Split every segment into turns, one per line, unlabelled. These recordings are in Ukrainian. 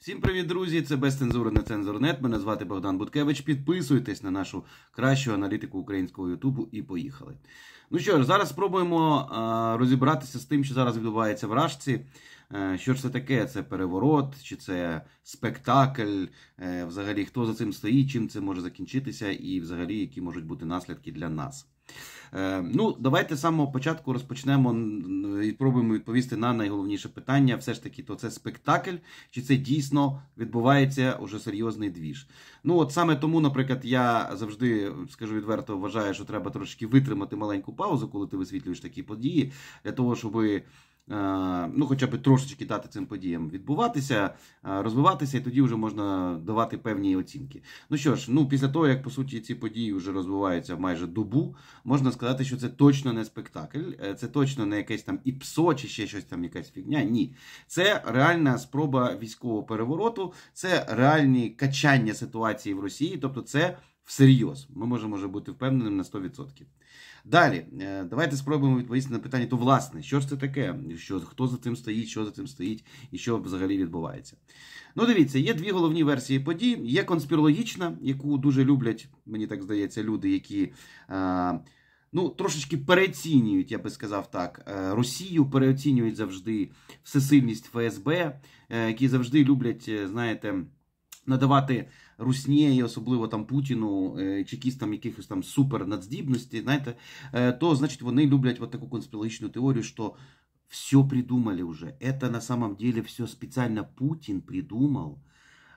Всім привіт, друзі! Це без цензури на цензурнет. Мене звати Богдан Буткевич. Підписуйтесь на нашу кращу аналітику українського Ютубу і поїхали. Ну що ж, зараз спробуємо а, е, розібратися з тим, що зараз відбувається в Рашці. А, е, що ж це таке? Це переворот, чи це спектакль? А, е, взагалі, хто за цим стоїть, чим це може закінчитися, і взагалі, які можуть бути наслідки для нас. Е, ну, давайте з самого початку розпочнемо і спробуємо відповісти на найголовніше питання. Все ж таки, то це спектакль, чи це дійсно відбувається уже серйозний двіж? Ну, от саме тому, наприклад, я завжди скажу відверто, вважаю, що треба трошки витримати маленьку паузу, коли ти висвітлюєш такі події, для того, щоби. Е, ну, хоча б трошечки дати цим подіям відбуватися, е, розвиватися, і тоді вже можна давати певні оцінки. Ну що ж, ну після того, як по суті ці події вже розвиваються майже добу, можна сказати, що це точно не спектакль, е, це точно не якесь там іпсо чи ще щось там, якась фігня. Ні, це реальна спроба військового перевороту, це реальні качання ситуації в Росії, тобто це. Всерйоз, ми можемо вже бути впевненим на 100%. Далі, е, давайте спробуємо відповісти на питання, то власне, що ж це таке, що, хто за цим стоїть, що за цим стоїть і що взагалі відбувається. Ну, дивіться, є дві головні версії подій. Є конспірологічна, яку дуже люблять, мені так здається, люди, які. Е, ну, трошечки переоцінюють, я би сказав так, е, Росію переоцінюють завжди всесильність ФСБ, які завжди люблять, знаєте, надавати Руснії, особливо там Путіну, чекістам якихось там супер супернадздібності, знаєте, то значить вони люблять от таку конспірологічну теорію, що все придумали уже. Это на самом деле все специально Путин придумал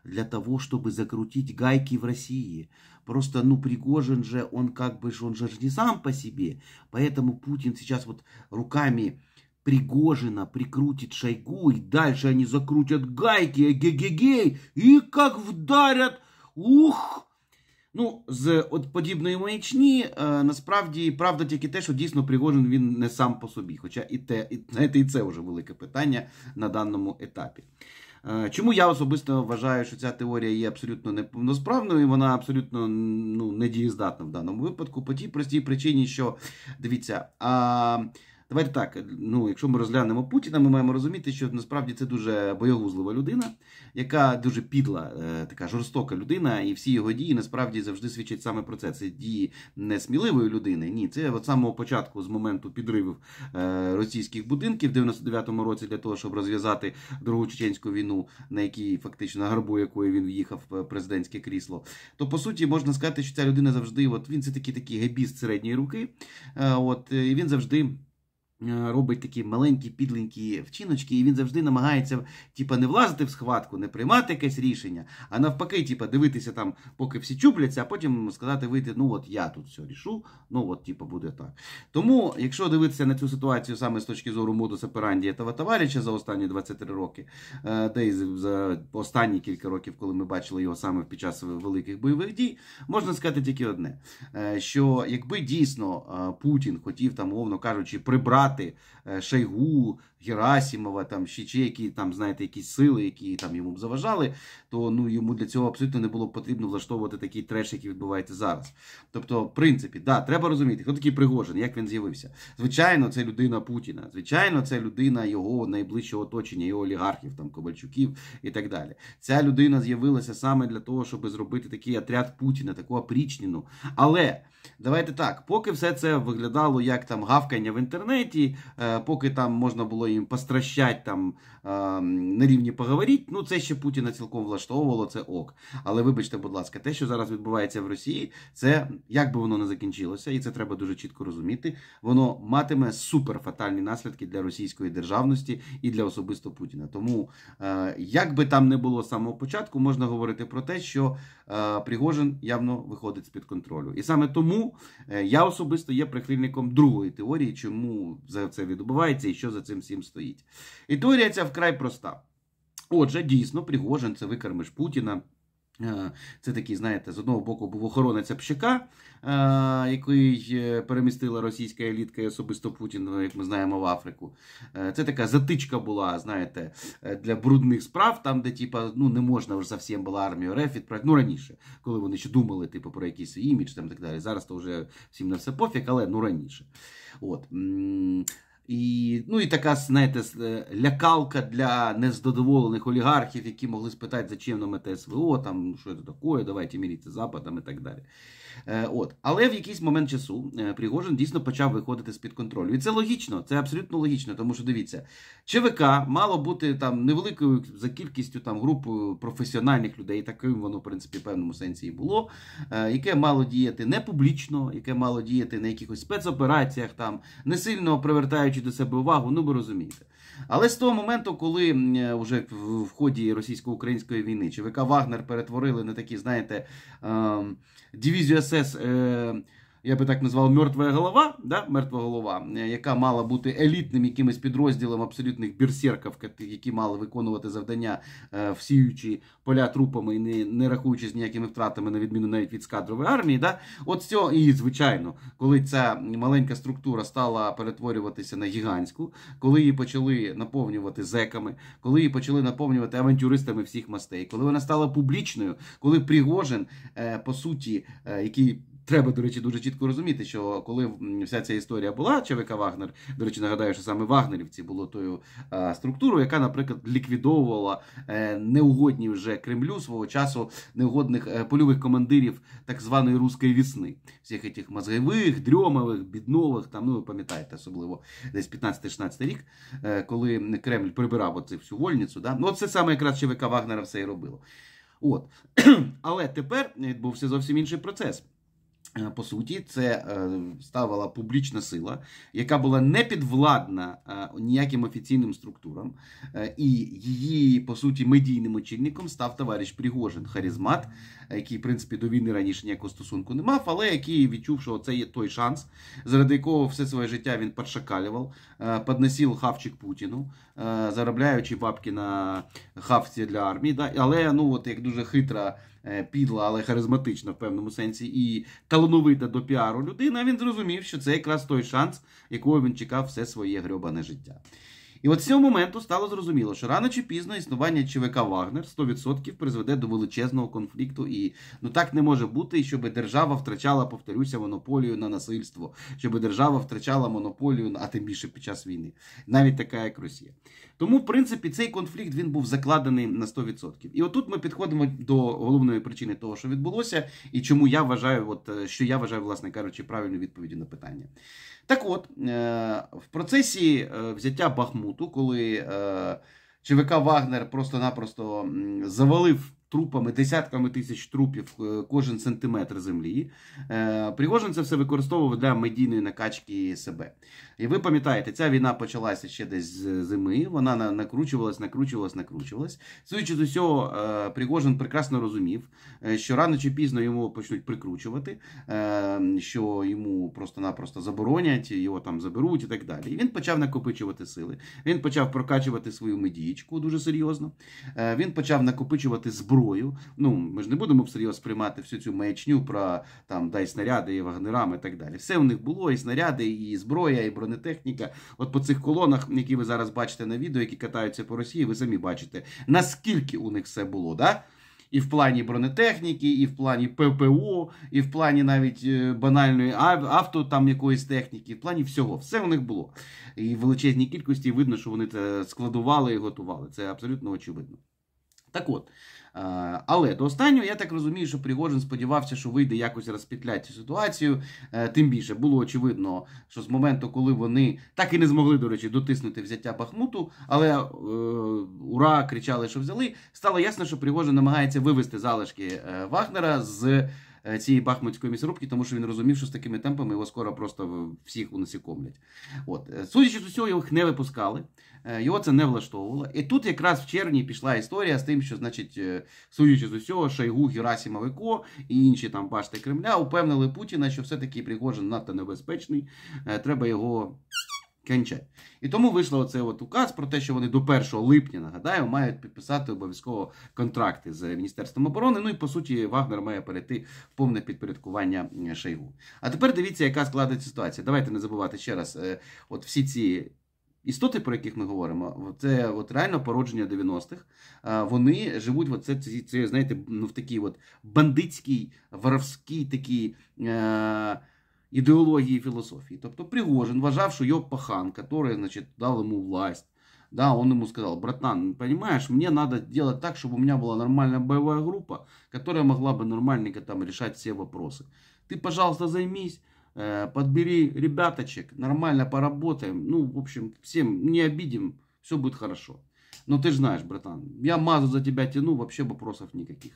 для того, чтобы закрутить гайки в России. Просто, ну, Пригожин же, он как бы, же он же не сам по себе. Поэтому Путин сейчас вот руками Пригожина прикрутит Шойгу, и дальше они закрутят гайки, гей-гей-гей, и как вдарят Ух! Ну, з от подібної маячні, е, насправді правда тільки те, що дійсно Пригожин він не сам по собі. Хоча і те, і знаєте, і це вже велике питання на даному етапі. Е, чому я особисто вважаю, що ця теорія є абсолютно неповносправною, і вона абсолютно ну, недієздатна в даному випадку, по тій простій причині, що дивіться. А... Е, Давайте так, ну якщо ми розглянемо Путіна, ми маємо розуміти, що насправді це дуже боягузлива людина, яка дуже підла, е, така жорстока людина, і всі його дії насправді завжди свідчать саме про це. Це дії не сміливої людини. Ні, це от самого початку, з моменту підривів е, російських будинків в 99-му році, для того, щоб розв'язати другу чеченську війну, на якій фактично гарбу якої він в'їхав в президентське крісло. То по суті можна сказати, що ця людина завжди, от він це такий такий гебіст середньої руки. Е, от і він завжди. Е, робить такі маленькі підленькі вчиночки, і він завжди намагається тіпа, не влазити в схватку, не приймати якесь рішення, а навпаки, тіпа, дивитися там, поки всі чупляться, а потім сказати вийти, ну от я тут все рішу, ну от тіпа, буде так. Тому, якщо дивитися на цю ситуацію саме з точки зору моду операнді этого товариша за останні 23 роки, де і за останні кілька років, коли ми бачили його саме під час великих бойових дій, можна сказати тільки одне: е, що якби дійсно е, Путін хотів там, умовно кажучи, прибрати вбивати е, Шайгу, Герасімова, там ще чи які там, знаєте, якісь сили, які там йому б заважали, то ну йому для цього абсолютно не було потрібно влаштовувати такий треш, який відбувається зараз. Тобто, в принципі, да, треба розуміти, хто такий Пригожин, як він з'явився. Звичайно, це людина Путіна, звичайно, це людина його найближчого оточення, його олігархів, там Кобальчуків і так далі. Ця людина з'явилася саме для того, щоб зробити такий отряд Путіна, таку опрічніну. Але Давайте так, поки все це виглядало як там гавкання в інтернеті, е, поки там можна було їм постращати там е, на рівні поговоріть, ну це ще Путіна цілком влаштовувало, це ок. Але вибачте, будь ласка, те, що зараз відбувається в Росії, це як би воно не закінчилося, і це треба дуже чітко розуміти. Воно матиме суперфатальні наслідки для російської державності і для особисто Путіна. Тому е, як би там не було з самого початку, можна говорити про те, що е, Пригожин явно виходить з під контролю, і саме тому. Тому е, я особисто є прихильником другої теорії, чому за це відбувається і що за цим всім стоїть. І теорія ця вкрай проста. Отже, дійсно, Пригожин це викармиш Путіна. Е, це такий, знаєте, з одного боку був охоронець Общака, е, який е, перемістила російська елітка і особисто Путін, ну, як ми знаємо, в Африку. Це така затичка була, знаєте, для брудних справ, там, де типа, ну, не можна вже зовсім була армію РФ відправити. Ну раніше, коли вони ще думали типу, про якийсь імідж там, так далі. Зараз то вже всім на все пофіг, але ну раніше. От. І, Ну і така, знаєте, е, лякалка для нездоволених олігархів, які могли спитати, зачем нам це СВО, там, що це таке, давайте міріться з Западом і так далі. Е, от. Але в якийсь момент часу е, Пригожин дійсно почав виходити з-під контролю. І це логічно, це абсолютно логічно, тому що дивіться, ЧВК мало бути там невеликою за кількістю там груп е, професіональних людей, таким воно, в принципі, в певному сенсі і було, е, яке мало діяти не публічно, яке мало діяти на якихось спецопераціях, там, не сильно привертаючи привертаючи до себе увагу, ну ви розумієте. Але з того моменту, коли е, вже в ході російсько-української війни ЧВК Вагнер перетворили на такі, знаєте, ем, дивізію СС я би так назвав мертва голова, да? мертва голова, е, яка мала бути елітним якимось підрозділом абсолютних бірсерків, які мали виконувати завдання, е, всіючи поля трупами і не, не рахуючи ніякими втратами, на відміну навіть від скадрової армії. Да? От цього, і звичайно, коли ця маленька структура стала перетворюватися на гігантську, коли її почали наповнювати зеками, коли її почали наповнювати авантюристами всіх мастей, коли вона стала публічною, коли Пригожин, е, по суті, який Треба, до речі, дуже чітко розуміти, що коли вся ця історія була, ЧВК Вагнер, до речі, нагадаю, що саме Вагнерівці було тою е, структурою, яка, наприклад, ліквідовувала е, неугодні вже Кремлю свого часу неугодних е, польових командирів так званої руської вісни, всіх цих мозгових, дрьомових, біднових. Там ну ви пам'ятаєте, особливо десь 15-16 рік, коли Кремль прибирав оцю всю вольницю. Да? Ну, це саме якраз ЧВК Вагнера все і робило. От, але тепер відбувся зовсім інший процес. Е, по суті, це е, ставила публічна сила, яка була не підвладна е, ніяким офіційним структурам, і її, по суті, медійним очільником став товариш Пригожин, харизмат, який, в принципі, до війни раніше ніякого стосунку не мав, але який відчув, що це є той шанс, заради якого все своє життя він подшакалював, підносив хавчик Путіну, заробляючи бабки на хавці для армії. Але ну, от як дуже хитра. Е, підла, але харизматична в певному сенсі, і талановита до піару людина, він зрозумів, що це якраз той шанс, якого він чекав все своє грьобане життя. І от з цього моменту стало зрозуміло, що рано чи пізно існування ЧВК Вагнер 100% призведе до величезного конфлікту. І ну так не може бути, щоб держава втрачала, повторюся, монополію на насильство, щоб держава втрачала монополію, а тим більше під час війни, навіть така, як Росія. Тому, в принципі, цей конфлікт він був закладений на 100%. І отут ми підходимо до головної причини того, що відбулося, і чому я вважаю, от е, що я вважаю, власне кажучи, правильну відповіддю на питання. Так от, е, в процесі е, взяття Бахмуту, коли е, ЧВК Вагнер просто-напросто завалив трупами, десятками тисяч трупів кожен сантиметр землі, Пригожин це все використовував для медійної накачки себе. І ви пам'ятаєте, ця війна почалася ще десь з зими. Вона накручувалась, накручувалась, накручувалась. Суючи з усього, е, Пригожин прекрасно розумів, е, що рано чи пізно йому почнуть прикручувати, е, що йому просто-напросто заборонять, його там заберуть і так далі. І Він почав накопичувати сили. Він почав прокачувати свою медієчку дуже серйозно. Він почав накопичувати зброю. Ну ми ж не будемо всерйоз сприймати всю цю маячню про там дай снаряди і вагнерами і так далі. Все у них було і снаряди, і зброя, і бронежилети, Техніка, От по цих колонах, які ви зараз бачите на відео, які катаються по Росії, ви самі бачите, наскільки у них все було, да? І в плані бронетехніки, і в плані ППО, і в плані навіть е, банальної авто там якоїсь техніки, в плані всього, все у них було. І в величезній кількості видно, що вони це складували і готували. Це абсолютно очевидно. Так от. Е, але до останнього я так розумію, що Пригожин сподівався, що вийде якось розпітлять цю ситуацію. Е, тим більше було очевидно, що з моменту, коли вони так і не змогли, до речі, дотиснути взяття Бахмуту, але е, ура кричали, що взяли. Стало ясно, що Пригожин намагається вивести залишки е, Вагнера з Е, цієї Бахмутської місорубки, тому що він розумів, що з такими темпами його скоро просто всіх унасікомлять. От е, судячи з усього, його не випускали, е, його це не влаштовувало. І тут якраз в червні пішла історія з тим, що, значить, судячи з усього, Шайгу, Герасімов і Ко і інші там башти Кремля упевнили Путіна, що все-таки Пригожин надто небезпечний, треба його. Кенче. І тому вийшло оцей от указ про те, що вони до 1 липня, нагадаю, мають підписати обов'язково контракти з Міністерством оборони. Ну і по суті, Вагнер має перейти в повне підпорядкування е, Шейгу. А тепер дивіться, яка складається ситуація. Давайте не забувати ще раз, е, от всі ці. Істоти, про яких ми говоримо, це от реально породження 90-х. Вони живуть от це, це знаєте, ну в такій от бандитській, воровській такій. Е ідеології і філософії. Тобто Пригожин вважав, що його пахан, який значить, дав йому власть. Да, он ему сказал, братан, понимаешь, мне надо делать так, чтобы у меня была нормальная боевая группа, которая могла бы нормальненько там решать все вопросы. Ты, пожалуйста, займись, э, подбери ребяточек, нормально поработаем. Ну, в общем, всем не обидим, все будет хорошо. Но ты же знаешь, братан, я мазу за тебя тяну, вообще вопросов никаких.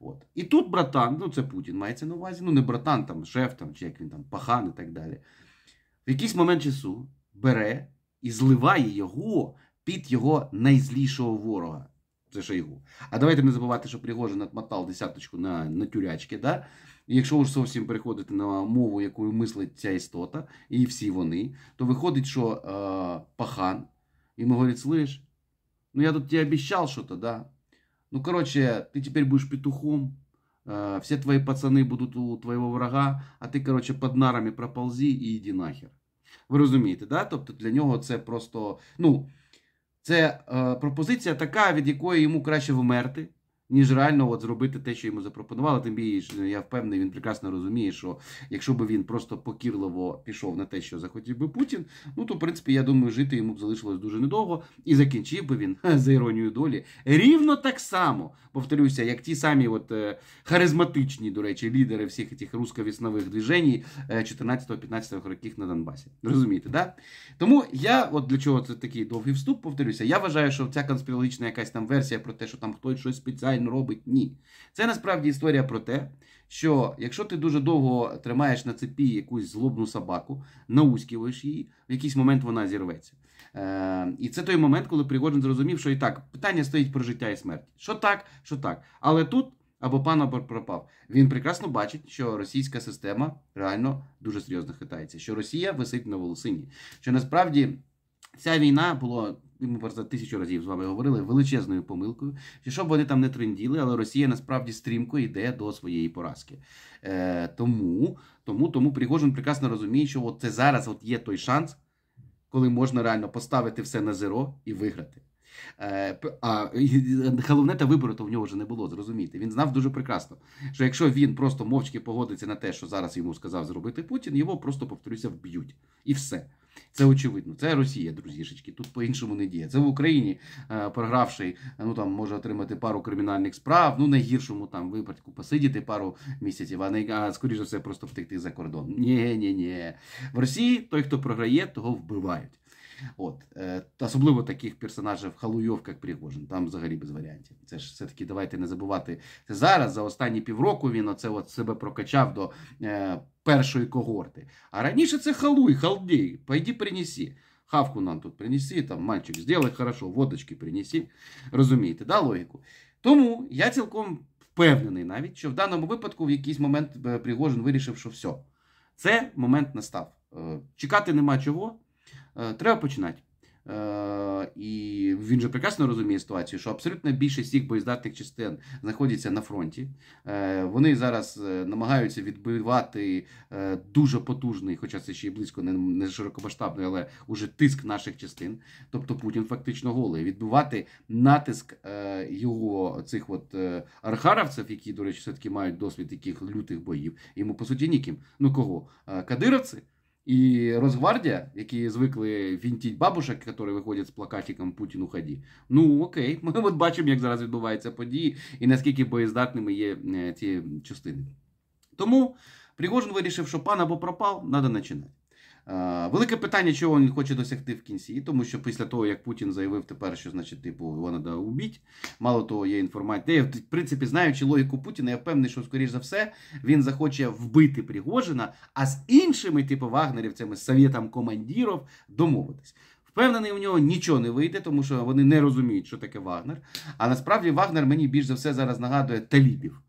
От. І тут братан, ну це Путін мається на увазі, ну не братан, там шеф там, чи як він там пахан і так далі. В якийсь момент часу бере і зливає його під його найзлішого ворога. Це Шойгу. А давайте не забувати, що Пригожин отмотав десяточку на на тюрячки. Да? І якщо уж зовсім переходити на мову, якою мислить ця істота, і всі вони, то виходить, що е, пахан йому говорить, слиш, ну я тут тебе обіцяв, що то, да? Ну, короче, ты теперь будешь петухом, э, все твои пацаны будут у твоєго врага, а ти, короче, под нарами проползи і йди нахер. Ви розумієте, да? Тобто для нього це просто. ну, Це е, э, пропозиція така, від якої йому краще вмерти ніж реально от зробити те, що йому запропонували. Тим більше я впевнений, він прекрасно розуміє, що якщо б він просто покірливо пішов на те, що захотів би Путін, ну то в принципі я думаю, жити йому б залишилось дуже недовго, і закінчив би він за іронією долі рівно так само. Повторюся, як ті самі, от е, харизматичні, до речі, лідери всіх цих русковіснових движень 14-15 е, років на Донбасі. Розумієте, да? Тому я, от для чого це такий довгий вступ, повторюся, я вважаю, що ця конспірологічна якась там версія про те, що там хтось щось спеціально онлайн робить? Ні. Це насправді історія про те, що якщо ти дуже довго тримаєш на цепі якусь злобну собаку, наусківуєш її, в якийсь момент вона зірветься. Е, І це той момент, коли Пригожин зрозумів, що і так питання стоїть про життя і смерть. Що так, що так. Але тут. Або пан або пропав. Він прекрасно бачить, що російська система реально дуже серйозно хитається, що Росія висить на волосині. Що насправді ця війна була і ми про це тисячу разів з вами говорили величезною помилкою. що щоб вони там не тренділи, але Росія насправді стрімко йде до своєї поразки. Е, Тому тому, тому Пригожин прекрасно розуміє, що от це зараз от є той шанс, коли можна реально поставити все на зеро і виграти. Е, а е, головне та вибору то в нього вже не було, зрозумієте. Він знав дуже прекрасно, що якщо він просто мовчки погодиться на те, що зараз йому сказав зробити Путін, його просто повторюся, вб'ють. І все. Це очевидно. Це Росія, друзішечки. Тут по-іншому не діє. Це в Україні е, програвши, ну там може отримати пару кримінальних справ, ну найгіршому там випадку посидіти пару місяців, а, не а скоріше все, просто втекти за кордон. Ні, ні, ні. В Росії той, хто програє, того вбивають. От. Е, особливо таких персонажів Халуйов, як Пригожин, там взагалі без варіантів. Це ж все-таки давайте не забувати. Це зараз, за останні півроку він оце от себе прокачав до е, першої когорти. А раніше це халуй, халдій. Пойди принеси. Хавку нам тут принеси, там мальчик сделай хорошо, водочки принеси. Розумієте, да, логіку? Тому я цілком впевнений навіть, що в даному випадку в якийсь момент е, Пригожин вирішив, що все. Це момент настав. Е, чекати нема чого. Е, треба починати. Е, і він же прекрасно розуміє ситуацію, що абсолютно більшість всіх боєздатних частин знаходяться на фронті. Е, вони зараз намагаються відбивати дуже потужний, хоча це ще й близько не широкомасштабний, але уже тиск наших частин. Тобто Путін фактично голий. Відбивати натиск його цих от архаровців, які, до речі, все таки мають досвід таких лютих боїв. Йому по суті ніким. Ну кого? Кадировці? І Росгвардія, які звикли вінтіть бабушек, які виходять з плакатиком Путін уході. Ну окей, ми от бачимо, як зараз відбуваються події і наскільки боєздатними є е, ці частини. Тому Пригожин вирішив, що пан або пропав, треба починати. Е, велике питання, чого він хоче досягти в кінці, тому що після того, як Путін заявив тепер, що значить, типу, його треба убіть, мало того, є інформація. Я, в принципі, знаючи логіку Путіна, я впевнений, що, скоріш за все, він захоче вбити Пригожина, а з іншими, типу, вагнерівцями, з совєтом командіров, домовитись. Впевнений, у нього нічого не вийде, тому що вони не розуміють, що таке Вагнер. А насправді Вагнер мені більш за все зараз нагадує талібів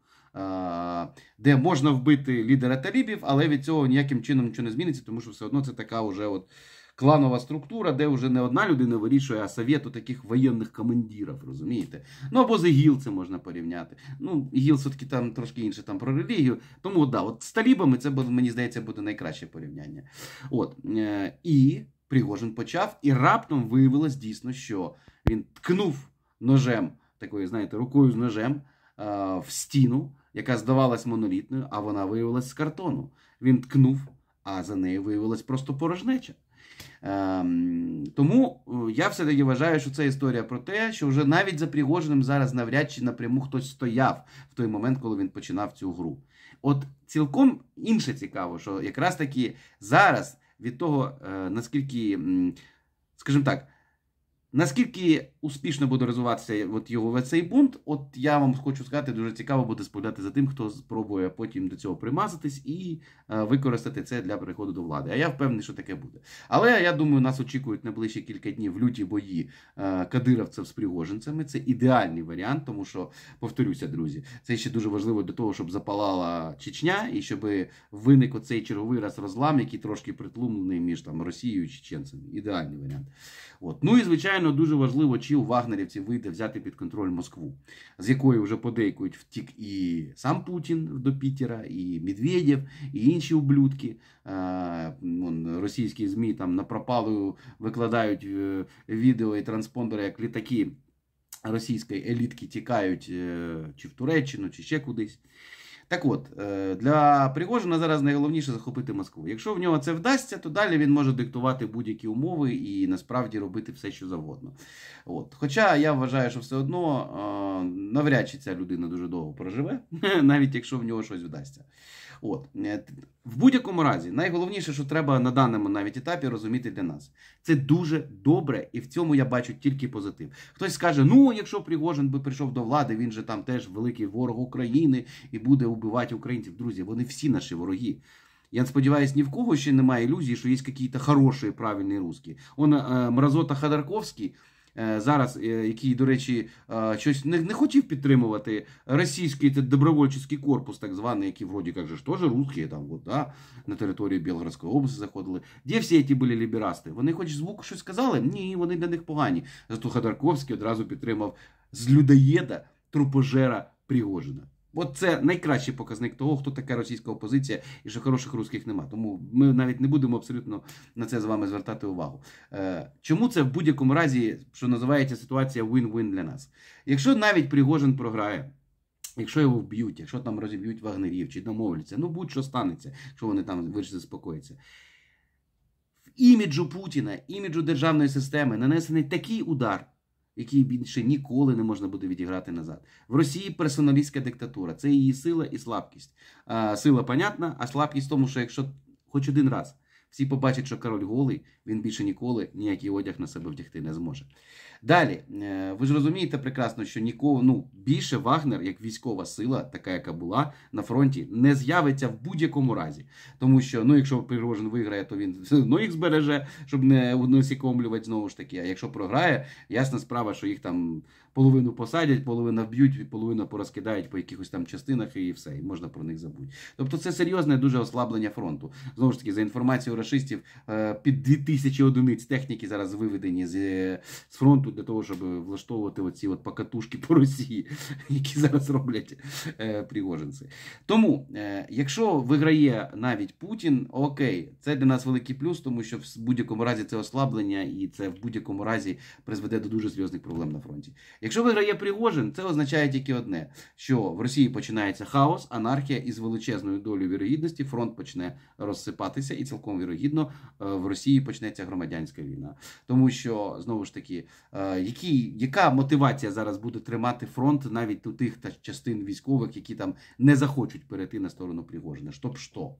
де можна вбити лідера талібів, але від цього ніяким чином нічого не зміниться, тому що все одно це така вже от кланова структура, де вже не одна людина вирішує, а совєту таких воєнних командирів, розумієте? Ну або з ІГІЛ це можна порівняти. Ну, ІГІЛ все-таки там трошки інше там про релігію. Тому да, от з талібами це мені здається буде найкраще порівняння. От е, і Пригожин почав, і раптом виявилось дійсно, що він ткнув ножем, такою, знаєте, рукою з ножем в стіну яка здавалась монолітною, а вона виявилась з картону. Він ткнув, а за нею виявилась просто порожнеча. Ем, тому е, я все-таки вважаю, що це історія про те, що вже навіть за Пригожиним зараз навряд чи напряму хтось стояв в той момент, коли він починав цю гру. От цілком інше цікаво, що якраз таки зараз від того, е, наскільки, скажімо так. Наскільки успішно буде розвиватися от його цей пункт, от я вам хочу сказати, дуже цікаво буде споглядати за тим, хто спробує потім до цього примазатись і е, використати це для переходу до влади. А я впевнений, що таке буде. Але я думаю, нас очікують найближчі кілька днів люті бої е, кадировців з пригоженцями. Це ідеальний варіант, тому що, повторюся, друзі, це ще дуже важливо для того, щоб запалала Чечня і щоб виник оцей черговий раз розлам, який трошки притлумлений між там Росією і Чеченцями. Ідеальний варіант. От. Ну і звичайно, дуже важливо, чи у вагнерівців вийде взяти під контроль Москву, з якої вже подейкують втік і сам Путін до Пітера, і Медведєв, і інші ублюдки. Е, російські змі там на пропалу викладають е, відео і транспондери як літаки російської елітки тікають е, чи в Туреччину, чи ще кудись. Так от, е, для Пригожина зараз найголовніше захопити Москву. Якщо в нього це вдасться, то далі він може диктувати будь-які умови і насправді робити все, що завгодно. От. Хоча я вважаю, що все одно е, навряд чи ця людина дуже довго проживе, навіть якщо в нього щось вдасться. От. Е, в будь-якому разі, найголовніше, що треба на даному навіть етапі розуміти для нас, це дуже добре, і в цьому я бачу тільки позитив. Хтось скаже: ну, якщо Пригожин би прийшов до влади, він же там теж великий ворог України і буде убивати українців. Друзі, вони всі наші вороги. Я сподіваюся, ні в кого ще немає ілюзії, що є якісь хороші, правильні русські. Он е, Мразота Хадарковський. Е, зараз, е, який, до речі, е, щось не, не хотів підтримувати російський добровольчий корпус, так званий, який вроді як же ж теж русські там от, да, на території Білгородської області заходили. Де всі ці були ліберасти? Вони хоч звук щось сказали? Ні, вони для них погані. Зато Ходорковський одразу підтримав з людоєда трупожера Пригожина. От це найкращий показник того, хто така російська опозиція і що хороших русських нема. Тому ми навіть не будемо абсолютно на це з вами звертати увагу. Е, чому це в будь-якому разі, що називається ситуація win-win для нас? Якщо навіть Пригожин програє. Якщо його вб'ють, якщо там розіб'ють вагнерів чи домовляться, ну будь-що станеться, що вони там вирішать заспокоїться. В іміджу Путіна, іміджу державної системи нанесений такий удар, який більше ніколи не можна буде відіграти назад. В Росії персоналістська диктатура. Це її сила і слабкість. А, Сила понятна, а слабкість в тому, що якщо хоч один раз всі побачать, що король голий, він більше ніколи ніякий одяг на себе вдягти не зможе. Далі, е, ви ж розумієте прекрасно, що нікого ну більше Вагнер, як військова сила, така яка була на фронті, не з'явиться в будь-якому разі. Тому що ну, якщо Пригожин виграє, то він ну, їх збереже, щоб не усікомлювати знову ж таки. А якщо програє, ясна справа, що їх там половину посадять, половину вб'ють, половину порозкидають по якихось там частинах, і все, і можна про них забути. Тобто це серйозне дуже ослаблення фронту. Знову ж таки, за інформацією расистів, е, під 2000 одиниць техніки зараз виведені з е, фронту мабуть, для того, щоб влаштовувати оці от покатушки по Росії, які зараз роблять е, пригожинці. Тому, е, якщо виграє навіть Путін, окей, це для нас великий плюс, тому що в будь-якому разі це ослаблення і це в будь-якому разі призведе до дуже серйозних проблем на фронті. Якщо виграє Пригожин, це означає тільки одне: що в Росії починається хаос, анархія і з величезною долею вірогідності фронт почне розсипатися, і цілком вірогідно е, в Росії почнеться громадянська війна, тому що знову ж таки е, Е, які, Яка мотивація зараз буде тримати фронт навіть у тих та частин військових, які там не захочуть перейти на сторону Пригожина? Щоб що?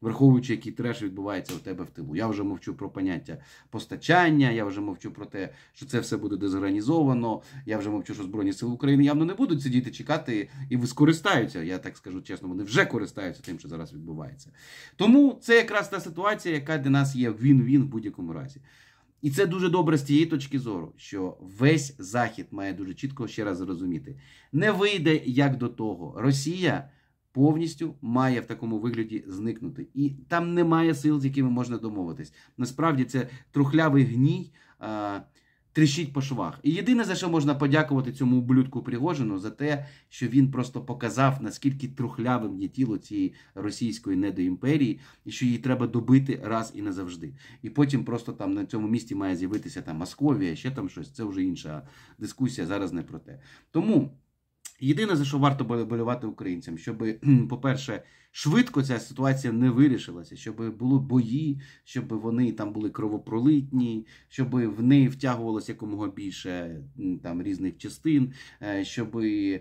Враховуючи, який треш відбувається у тебе в тилу. Я вже мовчу про поняття постачання, я вже мовчу про те, що це все буде дезорганізовано. Я вже мовчу, що Збройні Сили України явно не будуть сидіти, чекати і скористаються. Я так скажу чесно, вони вже користаються тим, що зараз відбувається. Тому це якраз та ситуація, яка для нас є він-він в будь-якому разі. І це дуже добре з тієї точки зору, що весь Захід має дуже чітко ще раз зрозуміти. Не вийде як до того. Росія повністю має в такому вигляді зникнути. І там немає сил, з якими можна домовитись. Насправді це трухлявий гній тріщить по швах. І єдине, за що можна подякувати цьому ублюдку Пригожину, за те, що він просто показав, наскільки трухлявим є тіло цієї російської недоімперії, і що її треба добити раз і назавжди. І потім просто там на цьому місці має з'явитися там Московія, ще там щось. Це вже інша дискусія зараз не про те. Тому. Єдине, за що варто болювати українцям, щоб, по-перше, швидко ця ситуація не вирішилася, щоб були бої, щоб вони там були кровопролитні, щоб в неї втягувалося якомога більше там різних частин, е, щоб е,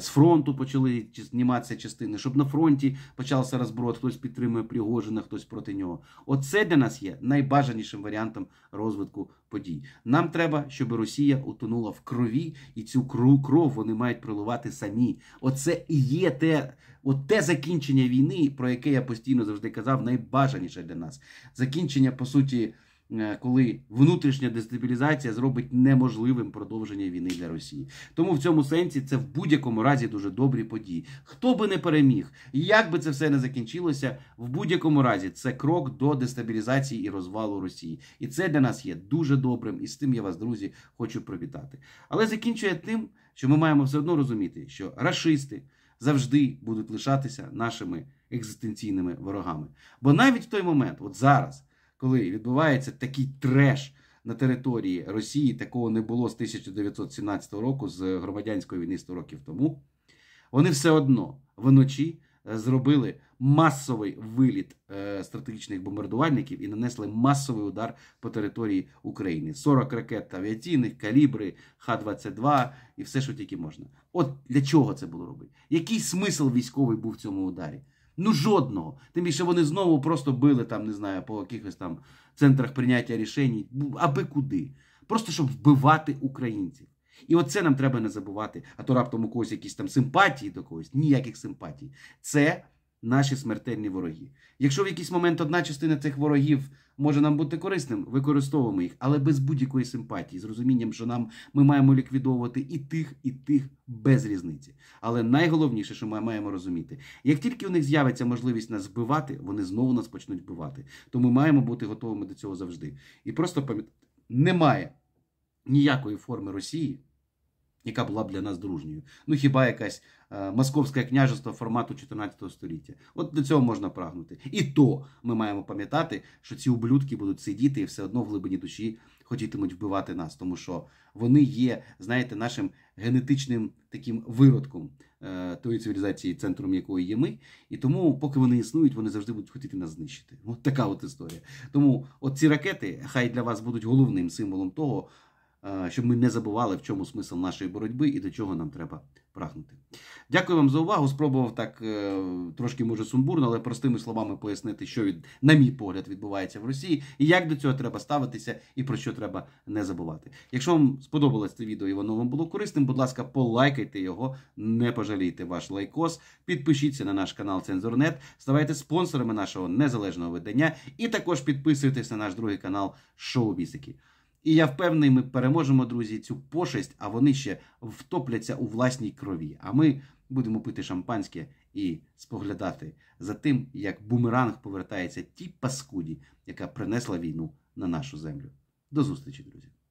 з фронту почали зніматися частини, щоб на фронті почався розброд, хтось підтримує Пригожина, хтось проти нього. Оце для нас є найбажанішим варіантом розвитку подій. Нам треба, щоб Росія утонула в крові, і цю кров вони мають проливати самі. Оце і є те, от те закінчення війни, про яке я постійно завжди казав, найбажаніше для нас. Закінчення по суті. Е, коли внутрішня дестабілізація зробить неможливим продовження війни для Росії. Тому в цьому сенсі це в будь-якому разі дуже добрі події. Хто би не переміг, як би це все не закінчилося, в будь-якому разі це крок до дестабілізації і розвалу Росії. І це для нас є дуже добрим. І з тим я вас, друзі, хочу привітати. Але закінчує тим, що ми маємо все одно розуміти, що рашисти завжди будуть лишатися нашими екзистенційними ворогами. Бо навіть в той момент, от зараз коли відбувається такий треш на території Росії, такого не було з 1917 року, з громадянської війни 100 років тому, вони все одно вночі е, зробили масовий виліт е, стратегічних бомбардувальників і нанесли масовий удар по території України. 40 ракет авіаційних, калібри, Х-22 і все, що тільки можна. От для чого це було робити? Який смисл військовий був в цьому ударі? Ну жодного. Тим більше вони знову просто били там, не знаю, по якихось там центрах прийняття рішень, аби куди. Просто щоб вбивати українців. І оце нам треба не забувати. А то раптом у когось якісь там симпатії до когось, ніяких симпатій. Це наші смертельні вороги. Якщо в якийсь момент одна частина цих ворогів може нам бути корисним, використовуємо їх, але без будь-якої симпатії, з розумінням, що нам ми маємо ліквідовувати і тих, і тих без різниці. Але найголовніше, що ми маємо розуміти, як тільки у них з'явиться можливість нас вбивати, вони знову нас почнуть вбивати. ми маємо бути готовими до цього завжди. І просто пам'ятати, немає ніякої форми Росії яка була б для нас дружньою. Ну хіба якась е, московське княжество формату 14 століття? От до цього можна прагнути. І то ми маємо пам'ятати, що ці ублюдки будуть сидіти і все одно в глибині душі хотітимуть вбивати нас, тому що вони є, знаєте, нашим генетичним таким виродком е, тої цивілізації, центром якої є ми. І тому, поки вони існують, вони завжди будуть хотіти нас знищити. От така от історія. Тому от ці ракети хай для вас будуть головним символом того. Е, щоб ми не забували, в чому смисл нашої боротьби і до чого нам треба прагнути. Дякую вам за увагу. Спробував так е, трошки може сумбурно, але простими словами пояснити, що від, на мій погляд, відбувається в Росії, і як до цього треба ставитися, і про що треба не забувати. Якщо вам сподобалось це відео і воно вам було корисним, будь ласка, полайкайте його, не пожалійте ваш лайкос, підпишіться на наш канал Цензорнет, ставайте спонсорами нашого незалежного видання, і також підписуйтесь на наш другий канал Шоу Бісики. І я впевнений, ми переможемо, друзі, цю пошесть, а вони ще втопляться у власній крові. А ми будемо пити шампанське і споглядати за тим, як бумеранг повертається тій паскуді, яка принесла війну на нашу землю. До зустрічі, друзі.